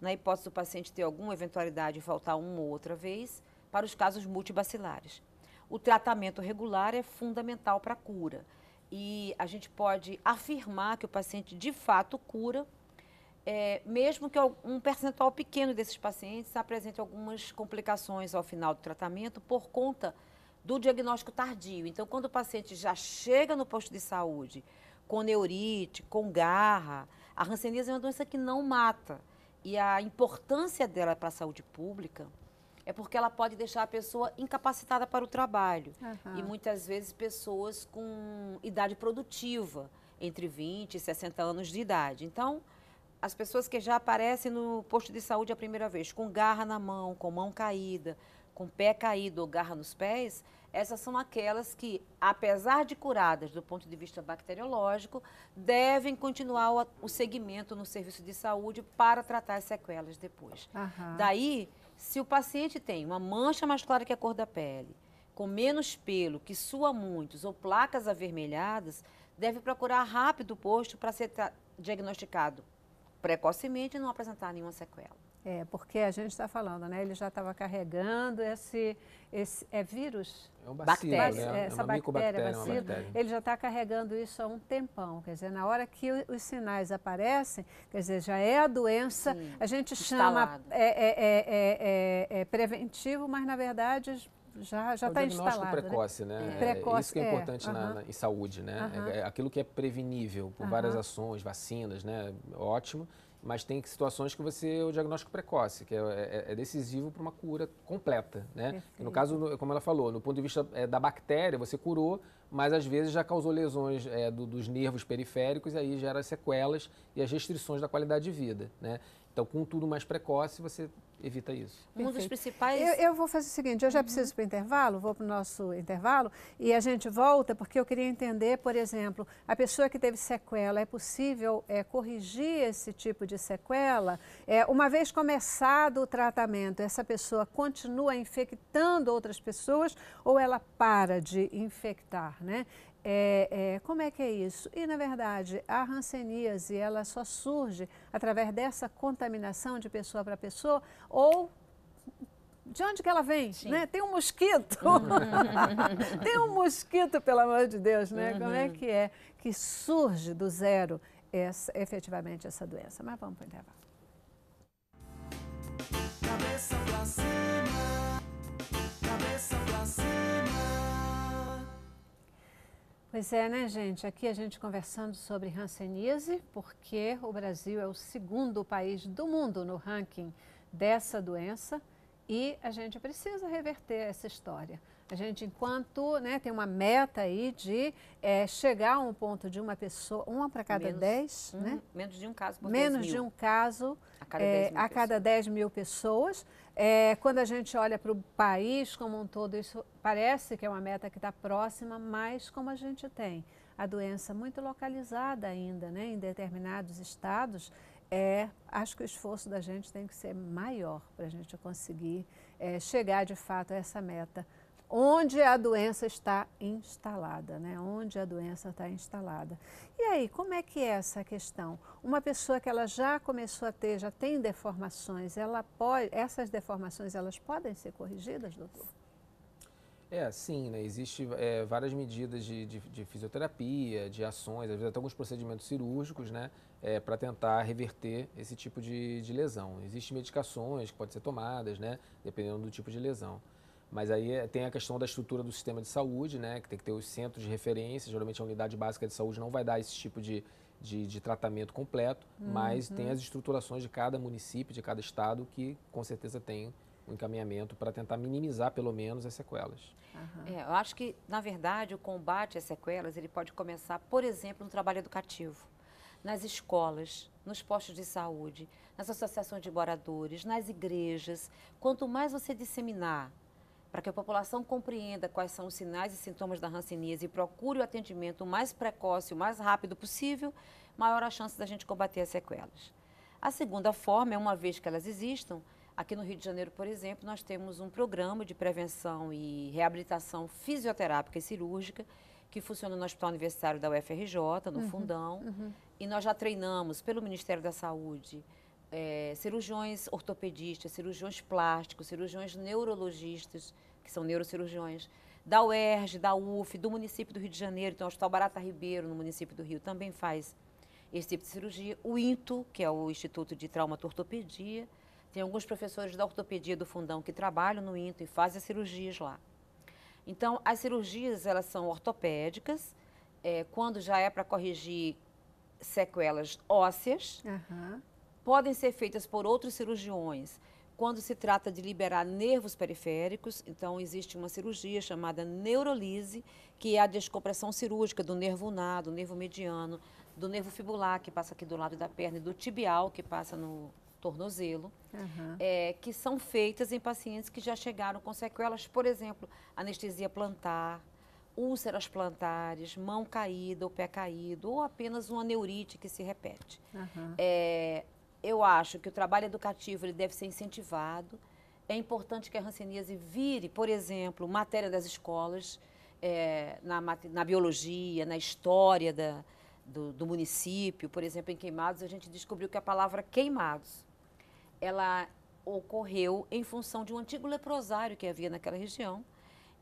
na hipótese do paciente ter alguma eventualidade de faltar uma ou outra vez, para os casos multibacilares. O tratamento regular é fundamental para a cura. E a gente pode afirmar que o paciente de fato cura, é, mesmo que um percentual pequeno desses pacientes apresente algumas complicações ao final do tratamento por conta do diagnóstico tardio. Então, quando o paciente já chega no posto de saúde com neurite, com garra, a hanseníase é uma doença que não mata e a importância dela para a saúde pública é porque ela pode deixar a pessoa incapacitada para o trabalho. Uhum. E muitas vezes pessoas com idade produtiva, entre 20 e 60 anos de idade. Então, as pessoas que já aparecem no posto de saúde a primeira vez, com garra na mão, com mão caída, com pé caído ou garra nos pés, essas são aquelas que, apesar de curadas do ponto de vista bacteriológico, devem continuar o, o segmento no serviço de saúde para tratar as sequelas depois. Daí, se o paciente tem uma mancha mais clara que a cor da pele, com menos pelo, que sua muitos, ou placas avermelhadas, deve procurar rápido o posto para ser diagnosticado precocemente e não apresentar nenhuma sequela. É, porque a gente está falando, né? Ele já estava carregando esse, esse. É vírus? É um bacilo, bactéria, né? É essa é bactéria, é bacilo, bactéria. Ele já está carregando isso há um tempão. Quer dizer, na hora que os sinais aparecem, quer dizer, já é a doença. Sim, a gente chama é, é, é, é, preventivo, mas na verdade já já está é tá instalado. Né? precoce, né? né? É. Precoce, isso que é importante é. Na, uhum. na, em saúde, né? Uhum. É, aquilo que é prevenível por uhum. várias ações, vacinas, né? Ótimo mas tem situações que você o diagnóstico precoce, que é, é, é decisivo para uma cura completa, né? No caso, como ela falou, no ponto de vista é, da bactéria, você curou, mas às vezes já causou lesões é, do, dos nervos periféricos e aí gera sequelas e as restrições da qualidade de vida, né? Então, com tudo mais precoce, você evita isso. Um dos principais. Eu, eu, vou fazer o seguinte: eu já uhum. preciso para o intervalo, vou para o nosso intervalo e a gente volta, porque eu queria entender, por exemplo, a pessoa que teve sequela, é possível é, corrigir esse tipo de sequela? É, uma vez começado o tratamento, essa pessoa continua infectando outras pessoas ou ela para de infectar? Né? É, é, como é que é isso? E, na verdade, a ranceníase, ela só surge através dessa contaminação de pessoa para pessoa ou de onde que ela vem, né? Tem um mosquito, tem um mosquito, pelo amor de Deus, né? Uhum. Como é uhum. que é que surge do zero essa, efetivamente essa doença? Mas vamos para o intervalo. Cabeça pra cima, cabeça pra cima. Pois é, né, gente? Aqui a gente conversando sobre Hanseníase, porque o Brasil é o segundo país do mundo no ranking dessa doença e a gente precisa reverter essa história. A gente, enquanto né, tem uma meta aí de é, chegar a um ponto de uma pessoa, uma para cada menos, dez, um, né? Menos de um caso por Menos de um caso a cada, dez 10, é, mil mil pessoas. É, quando a gente olha para o país como um todo, isso parece que é uma meta que está próxima, mas como a gente tem a doença muito localizada ainda, né, em determinados estados, é, acho que o esforço da gente tem que ser maior para a gente conseguir é, chegar de fato a essa meta onde a doença está instalada, né? Onde a doença está instalada. E aí, como é que é essa questão? Uma pessoa que ela já começou a ter, já tem deformações, ela pode, essas deformações elas podem ser corrigidas, doutor? É, sim, né? Existem é, várias medidas de, de, de, fisioterapia, de ações, às vezes até alguns procedimentos cirúrgicos, né? É, para tentar reverter esse tipo de, de lesão. Existem medicações que podem ser tomadas, né? Dependendo do tipo de lesão. Mas aí eh, tem a questão da estrutura do sistema de saúde, né? Que tem que ter os centros de referência. Geralmente a unidade básica de saúde não vai dar esse tipo de, de, de tratamento completo, uhum. mas tem uhum. as estruturações de cada município, de cada estado, que com certeza tem um encaminhamento para tentar minimizar pelo menos as sequelas. Uhum. É, eu acho que, na verdade, o combate às sequelas ele pode começar, por exemplo, no trabalho educativo, nas escolas, nos postos de saúde, nas associações de moradores, nas igrejas. Quanto mais você disseminar para que a população compreenda quais são os sinais e sintomas da hanseníase e procure o atendimento o mais precoce, o mais rápido possível, maior a chance da gente combater as sequelas. A segunda forma é, uma vez que elas existam, aqui no Rio de Janeiro, por exemplo, nós temos um programa de prevenção e reabilitação fisioterápica e cirúrgica que funciona no Hospital Universitário da UFRJ, no uhum, Fundão, uhum. e nós já treinamos pelo Ministério da Saúde, é, cirurgiões ortopedistas, cirurgiões plásticos, cirurgiões neurologistas, que são neurocirurgiões, da UERJ, da UF, do município do Rio de Janeiro, então o Hospital Barata Ribeiro, no município do Rio, também faz esse tipo de cirurgia. O INTO, que é o Instituto de Trauma Ortopedia tem alguns professores da ortopedia do fundão que trabalham no INTO e fazem as cirurgias lá. Então, as cirurgias, elas são ortopédicas, é, quando já é para corrigir sequelas ósseas, uhum podem ser feitas por outros cirurgiões. Quando se trata de liberar nervos periféricos, então existe uma cirurgia chamada neurolise, que é a descompressão cirúrgica do nervo nado, do nervo mediano, do nervo fibular, que passa aqui do lado da perna, e do tibial, que passa no tornozelo, uhum. é, que são feitas em pacientes que já chegaram com sequelas, por exemplo, anestesia plantar, úlceras plantares, mão caída ou pé caído, ou apenas uma neurite que se repete. Uhum. É, eu acho que o trabalho educativo ele deve ser incentivado. É importante que a ranceníase vire, por exemplo, matéria das escolas, é, na, na, biologia, na história da, do, do, município. Por exemplo, em Queimados, a gente descobriu que a palavra queimados, ela ocorreu em função de um antigo leprosário que havia naquela região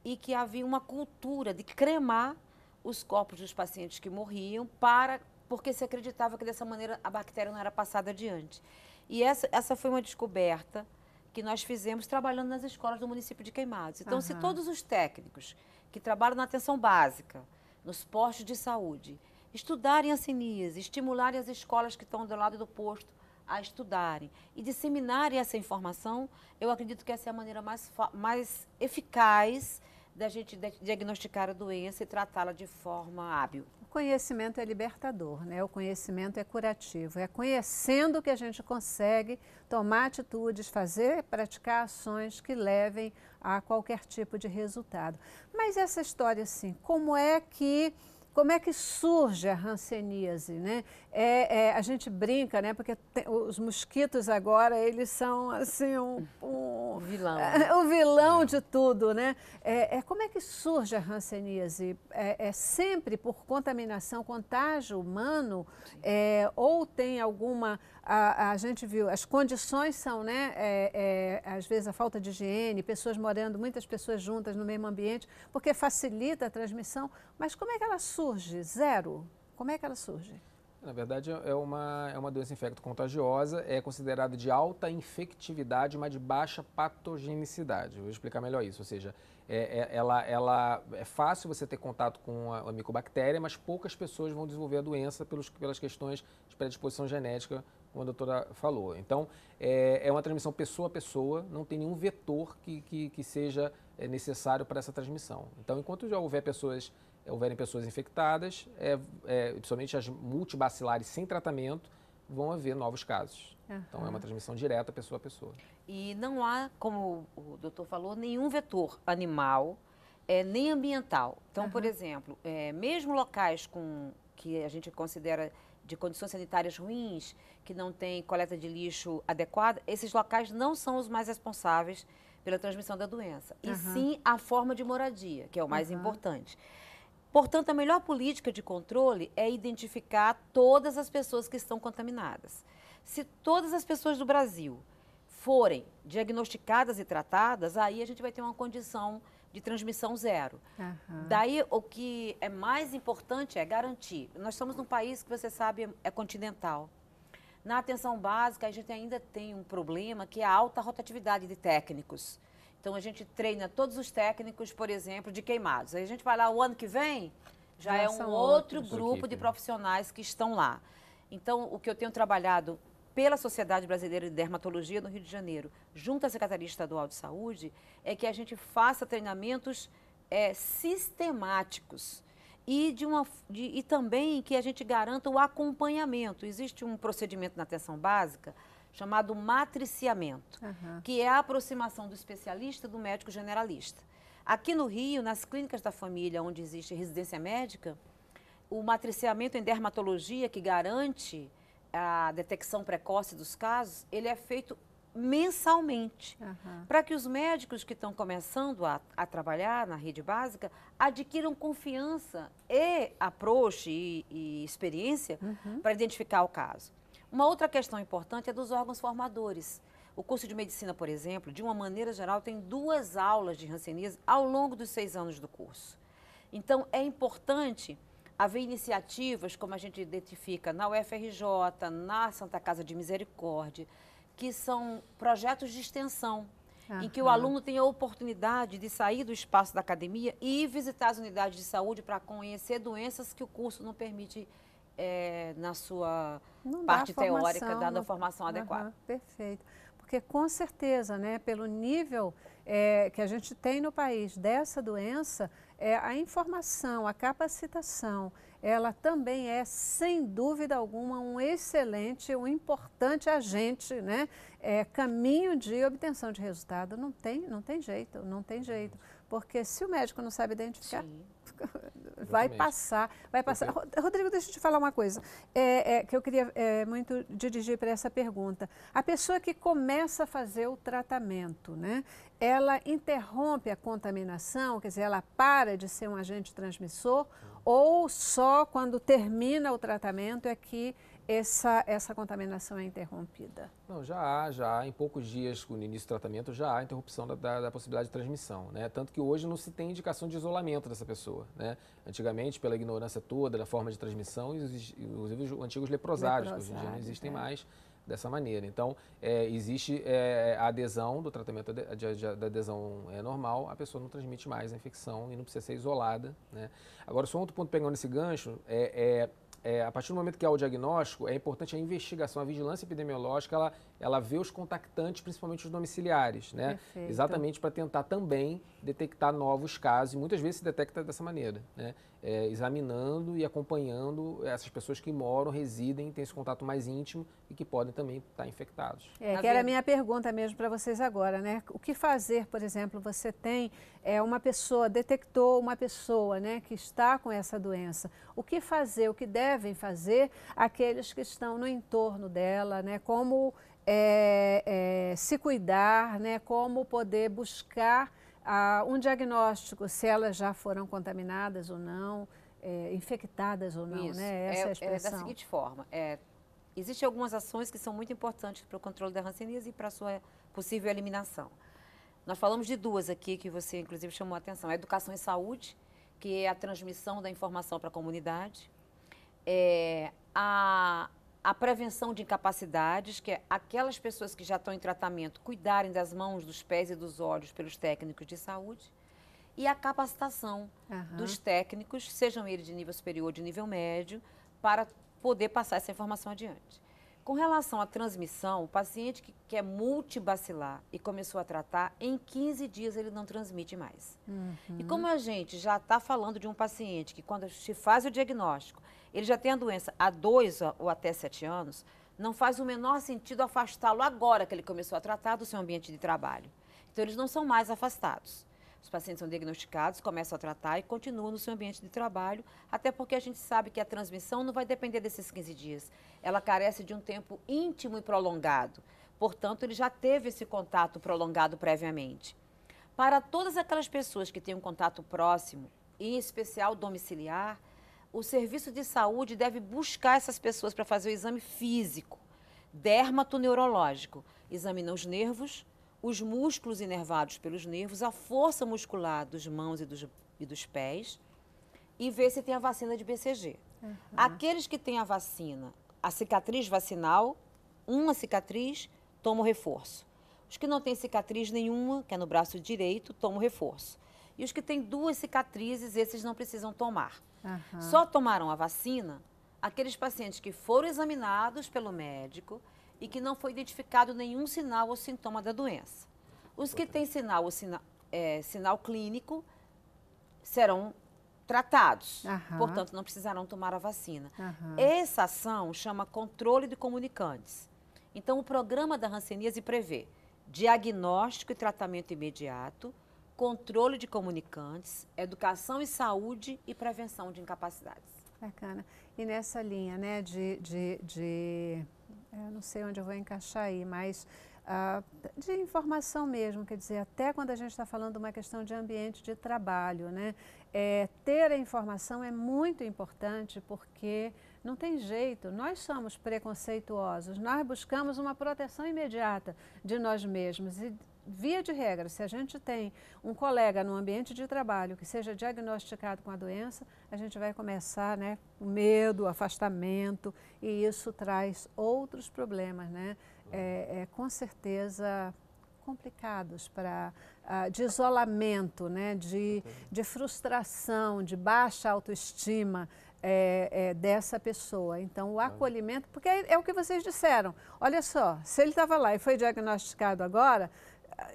e que havia uma cultura de cremar os corpos dos pacientes que morriam para porque se acreditava que dessa maneira a bactéria não era passada adiante. E essa, essa foi uma descoberta que nós fizemos trabalhando nas escolas do município de Queimados. Então, uhum. se todos os técnicos que trabalham na atenção básica, nos postos de saúde, estudarem a sinise, estimularem as escolas que estão do lado do posto a estudarem e disseminarem essa informação, eu acredito que essa é a maneira mais, mais eficaz da gente diagnosticar a doença e tratá-la de forma hábil. O conhecimento é libertador, né? O conhecimento é curativo. É conhecendo que a gente consegue tomar atitudes, fazer, praticar ações que levem a qualquer tipo de resultado. Mas essa história, assim, como é que como é que surge a ranceníase? né? É, é, a gente brinca, né? Porque os mosquitos agora, eles são assim um... um o vilão. É, né? o vilão de tudo, né? É, é, como é que surge a ranceníase? É, é, sempre por contaminação, contágio humano? É, ou tem alguma a, a gente viu, as condições são, né, é, é, às vezes a falta de higiene, pessoas morando, muitas pessoas juntas no mesmo ambiente, porque facilita a transmissão. Mas como é que ela surge? Zero? Como é que ela surge? Na verdade, é, é uma, é uma doença infecto-contagiosa, é considerada de alta infectividade, mas de baixa patogenicidade. Vou explicar melhor isso, ou seja, é, é, ela, ela, é fácil você ter contato com a, a micobactéria, mas poucas pessoas vão desenvolver a doença pelos, pelas questões de predisposição genética como a doutora falou. Então, é, é uma transmissão pessoa a pessoa, não tem nenhum vetor que, que, que seja é, necessário para essa transmissão. Então, enquanto já houver pessoas, houverem pessoas infectadas, é, é, principalmente as multibacilares sem tratamento, vão haver novos casos. Uhum. Então, é uma transmissão direta pessoa a pessoa. E não há, como o doutor falou, nenhum vetor animal, é, nem ambiental. Então, uhum. por exemplo, é, mesmo locais com que a gente considera de condições sanitárias ruins, que não tem coleta de lixo adequada, esses locais não são os mais responsáveis pela transmissão da doença, uhum. e sim a forma de moradia, que é o mais uhum. importante. Portanto, a melhor política de controle é identificar todas as pessoas que estão contaminadas. Se todas as pessoas do Brasil forem diagnosticadas e tratadas, aí a gente vai ter uma condição de transmissão zero. Uhum. Daí, o que é mais importante é garantir. Nós somos num país que você sabe é continental. Na atenção básica, a gente ainda tem um problema que é a alta rotatividade de técnicos. Então, a gente treina todos os técnicos, por exemplo, de queimados. Aí a gente vai lá o ano que vem, já, é um outro grupo equipe. de profissionais que estão lá. Então, o que eu tenho trabalhado pela Sociedade Brasileira de Dermatologia no Rio de Janeiro, junto à Secretaria Estadual de Saúde, é que a gente faça treinamentos é, sistemáticos e, de uma, de, e também que a gente garanta o acompanhamento. Existe um procedimento na atenção básica chamado matriciamento, uhum. que é a aproximação do especialista do médico generalista. Aqui no Rio, nas clínicas da família, onde existe residência médica, o matriciamento em dermatologia que garante a detecção precoce dos casos, ele é feito mensalmente, uhum. para que os médicos que estão começando a, a, trabalhar na rede básica adquiram confiança e approach e, e experiência uhum. para identificar o caso. Uma outra questão importante é dos órgãos formadores. O curso de medicina, por exemplo, de uma maneira geral, tem duas aulas de Hanseníase ao longo dos seis anos do curso. Então, é importante Havia iniciativas, como a gente identifica, na UFRJ, na Santa Casa de Misericórdia, que são projetos de extensão, Aham. em que o aluno tem a oportunidade de sair do espaço da academia e visitar as unidades de saúde para conhecer doenças que o curso não permite é, na sua não parte teórica, dando a né? formação aham, adequada. Perfeito. Porque com certeza, né, pelo nível é, que a gente tem no país dessa doença, é, a informação, a capacitação, ela também é, sem dúvida alguma, um excelente, um importante agente, né? É, caminho de obtenção de resultado. Não tem, não tem jeito, não tem jeito. Porque se o médico não sabe identificar, Sim. vai passar, vai passar. Rodrigo, deixa eu te falar uma coisa é, é que eu queria é, muito dirigir para essa pergunta. A pessoa que começa a fazer o tratamento, né? Ela interrompe a contaminação, quer dizer, ela para de ser um agente transmissor, ou só quando termina o tratamento é que essa, essa contaminação é interrompida? Não, já há, já há. Em poucos dias, no início do tratamento, já há interrupção da, da, da, possibilidade de transmissão, né? Tanto que hoje não se tem indicação de isolamento dessa pessoa, né? Antigamente, pela ignorância toda da forma de transmissão, inclusive os, antigos leprosários, Leprosário, que hoje em dia não existem é. mais dessa maneira. Então, é, existe é, a adesão do tratamento de, de, de, da adesão é, normal, a pessoa não transmite mais a infecção e não precisa ser isolada. Né? Agora, só outro ponto pegando esse gancho, é, é é, a partir do momento que há o diagnóstico, é importante a investigação, a vigilância epidemiológica, ela ela vê os contactantes, principalmente os domiciliares, né? Perfeito. Exatamente para tentar também detectar novos casos. E muitas vezes se detecta dessa maneira, né? É, examinando e acompanhando essas pessoas que moram, residem, têm esse contato mais íntimo e que podem também estar tá infectados. É, que era a minha pergunta mesmo para vocês agora, né? O que fazer, por exemplo, você tem é, uma pessoa, detectou uma pessoa, né, que está com essa doença. O que fazer, o que devem fazer aqueles que estão no entorno dela, né? Como é, é, se cuidar, né? como poder buscar ah, um diagnóstico, se elas já foram contaminadas ou não, é, infectadas ou não, Isso. né? Essa é, é a expressão. É da seguinte forma, é, existem algumas ações que são muito importantes para o controle da ranceníase e para a sua possível eliminação. Nós falamos de duas aqui que você, inclusive, chamou a atenção. A educação e saúde, que é a transmissão da informação para a comunidade. É, a a prevenção de incapacidades, que é aquelas pessoas que já estão em tratamento cuidarem das mãos, dos pés e dos olhos pelos técnicos de saúde, e a capacitação uhum. dos técnicos, sejam eles de nível superior ou de nível médio, para poder passar essa informação adiante. Com relação à transmissão, o paciente que, é multibacilar e começou a tratar, em 15 dias ele não transmite mais. Uhum. E como a gente já está falando de um paciente que quando se faz o diagnóstico, ele já tem a doença há dois ou até sete anos, não faz o menor sentido afastá-lo agora que ele começou a tratar do seu ambiente de trabalho. Então eles não são mais afastados. Os pacientes são diagnosticados, começam a tratar e continuam no seu ambiente de trabalho, até porque a gente sabe que a transmissão não vai depender desses 15 dias. Ela carece de um tempo íntimo e prolongado. Portanto, ele já teve esse contato prolongado previamente. Para todas aquelas pessoas que têm um contato próximo, em especial domiciliar, o serviço de saúde deve buscar essas pessoas para fazer o exame físico, dermatoneurológico. Examina os nervos, os músculos inervados pelos nervos, a força muscular dos mãos e dos, e dos pés e ver se tem a vacina de BCG. Uhum. Aqueles que têm a vacina, a cicatriz vacinal, uma cicatriz, toma o reforço. Os que não têm cicatriz nenhuma, que é no braço direito, toma o reforço. E os que têm duas cicatrizes, esses não precisam tomar. Uhum. Só tomaram a vacina aqueles pacientes que foram examinados pelo médico e que não foi identificado nenhum sinal ou sintoma da doença. Os que têm sinal ou sina, é, sinal clínico serão tratados, portanto, não precisarão tomar a vacina. Essa ação chama controle de comunicantes. Então, o programa da ranceníase prevê diagnóstico e tratamento imediato, controle de comunicantes, educação e saúde e prevenção de incapacidades. Bacana. E nessa linha né, de, de, de eu não sei onde eu vou encaixar aí, mas ah, de informação mesmo, quer dizer, até quando a gente está falando de uma questão de ambiente de trabalho, né? É, ter a informação é muito importante porque não tem jeito, nós somos preconceituosos, nós buscamos uma proteção imediata de nós mesmos e via de regra, se a gente tem um colega no ambiente de trabalho que seja diagnosticado com a doença, a gente vai começar, né, o medo, o afastamento, e isso traz outros problemas, né? Uhum. É, é com certeza complicados para uh, ah, de isolamento, né, de, de frustração, de baixa autoestima, é, é, dessa pessoa. Então, o acolhimento, porque é, é, o que vocês disseram. Olha só, se ele estava lá e foi diagnosticado agora,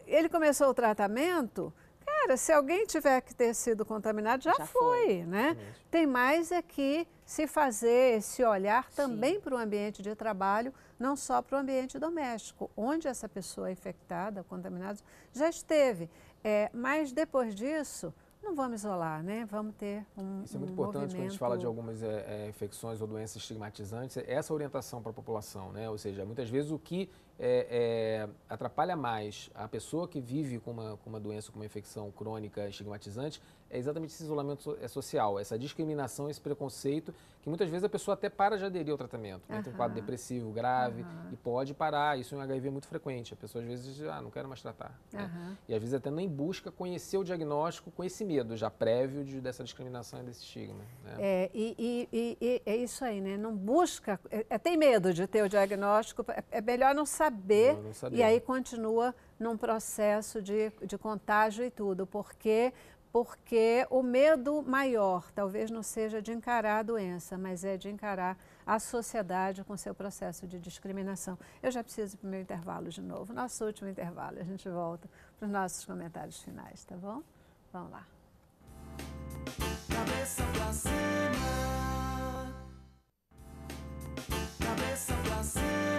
ele começou o tratamento. Cara, se alguém tiver que ter sido contaminado, já, já foi, foi, né? Tem mais é que se fazer esse olhar também para o ambiente de trabalho, não só para o ambiente doméstico, onde essa pessoa infectada, contaminada, já esteve. É, mas depois disso, não vamos isolar, né? Vamos ter um. Isso é muito um importante movimento... quando a gente fala de algumas é, é, infecções ou doenças estigmatizantes, é essa orientação para a população, né? Ou seja, muitas vezes o que é, é, atrapalha mais a pessoa que vive com uma, com uma doença, com uma infecção crônica estigmatizante, é exatamente esse isolamento é social, essa discriminação, esse preconceito, que muitas vezes a pessoa até para de aderir ao tratamento. Né? em Tem um quadro depressivo grave uhum. e pode parar. Isso é um HIV é muito frequente. A pessoa às vezes diz, ah, não quero mais tratar. Uhum. Né? E às vezes até nem busca conhecer o diagnóstico com esse medo já prévio de, dessa discriminação e desse estigma. Né? É, e, e, e, é isso aí, né? Não busca, é, é, tem medo de ter o diagnóstico, é, é melhor não saber saber não, não e aí continua num processo de, de contágio e tudo, porque porque o medo maior talvez não seja de encarar a doença, mas é de encarar a sociedade com seu processo de discriminação. Eu já preciso para o meu intervalo de novo, nosso último intervalo. A gente volta para os nossos comentários finais, tá bom? Vamos lá. Cabeça pra cima. Cabeça pra cima.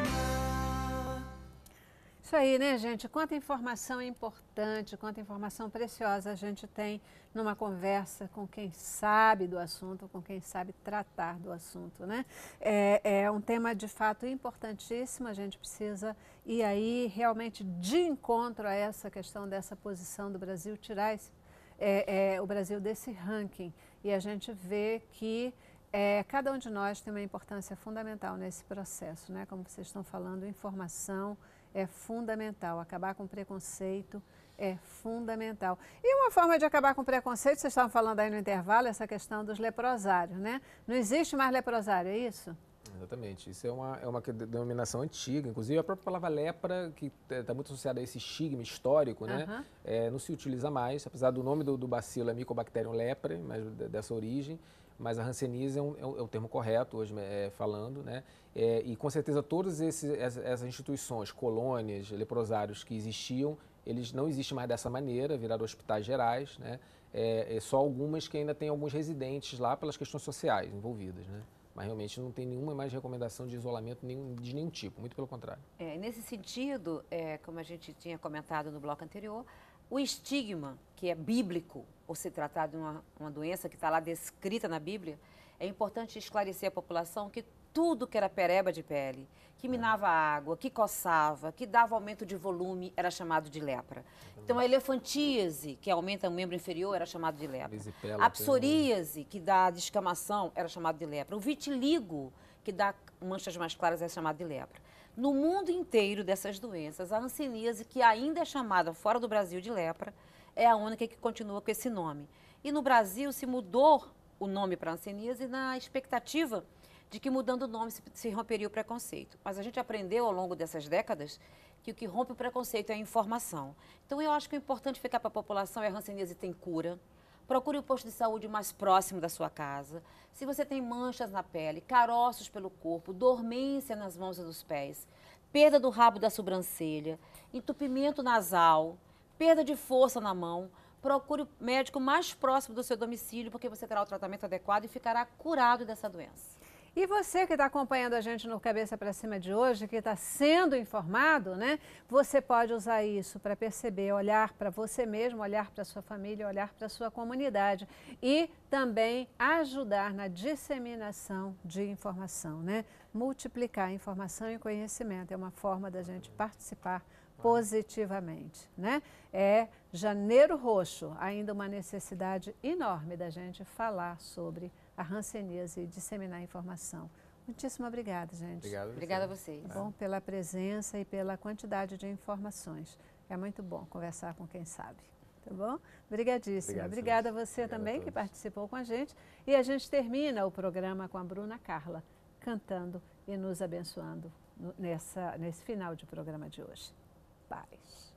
Isso aí, né, gente? Quanta informação importante, quanta informação preciosa a gente tem numa conversa com quem sabe do assunto, com quem sabe tratar do assunto, né? É, é um tema de fato importantíssimo, a gente precisa ir aí realmente de encontro a essa questão dessa posição do Brasil, tirar esse, é, é, o Brasil desse ranking. E a gente vê que é, cada um de nós tem uma importância fundamental nesse processo, né? Como vocês estão falando, informação, informação é fundamental. Acabar com preconceito é fundamental. E uma forma de acabar com preconceito, vocês estavam falando aí no intervalo, essa questão dos leprosários, né? Não existe mais leprosário, é isso? Exatamente. Isso é uma, é uma denominação antiga. Inclusive, a própria palavra lepra, que está muito associada a esse estigma histórico, né? Uhum. É, não se utiliza mais, apesar do nome do, do bacilo é Mycobacterium lepre, mas dessa origem mas a Hanseníase é, um, é, o, é, o termo correto hoje é, falando, né? É, e com certeza todas esses, essas, essas instituições, colônias, leprosários que existiam, eles não existem mais dessa maneira, viraram hospitais gerais, né? É, é só algumas que ainda tem alguns residentes lá pelas questões sociais envolvidas, né? mas realmente não tem nenhuma mais recomendação de isolamento de nenhum tipo, muito pelo contrário. É, nesse sentido, é, como a gente tinha comentado no bloco anterior, o estigma, que é bíblico, ou se tratar de uma, uma doença que está lá descrita na Bíblia, é importante esclarecer à população que tudo que era pereba de pele, que é. minava água, que coçava, que dava aumento de volume, era chamado de lepra. Então a elefantíase, que aumenta o membro inferior, era chamado de lepra. A psoríase, que dá descamação, era chamado de lepra. O vitiligo, que dá manchas mais claras, é chamado de lepra no mundo inteiro dessas doenças, a anciníase, que ainda é chamada fora do Brasil de lepra, é a única que continua com esse nome. E no Brasil se mudou o nome para anciníase na expectativa de que mudando o nome se, se romperia o preconceito. Mas a gente aprendeu ao longo dessas décadas que o que rompe o preconceito é a informação. Então eu acho que o importante ficar para a população é a anciníase tem cura. Procure o posto de saúde mais próximo da sua casa. Se você tem manchas na pele, caroços pelo corpo, dormência nas mãos e nos pés, perda do rabo da sobrancelha, entupimento nasal, perda de força na mão, procure o médico mais próximo do seu domicílio, porque você terá o tratamento adequado e ficará curado dessa doença. E você que está acompanhando a gente no Cabeça para Cima de hoje, que está sendo informado, né? Você pode usar isso para perceber, olhar para você mesmo, olhar para sua família, olhar para sua comunidade e também ajudar na disseminação de informação, né? Multiplicar informação e conhecimento é uma forma da gente participar positivamente, né? É janeiro roxo, ainda uma necessidade enorme da gente falar sobre a Hanseníase e disseminar informação. Muitíssimo obrigada, gente. Obrigado, obrigada a vocês. Bom pela presença e pela quantidade de informações. É muito bom conversar com quem sabe. Tá bom? Obrigadíssima. obrigada a você Obrigado também a que participou com a gente. E a gente termina o programa com a Bruna Carla cantando e nos abençoando nessa, nesse final de programa de hoje. Paz.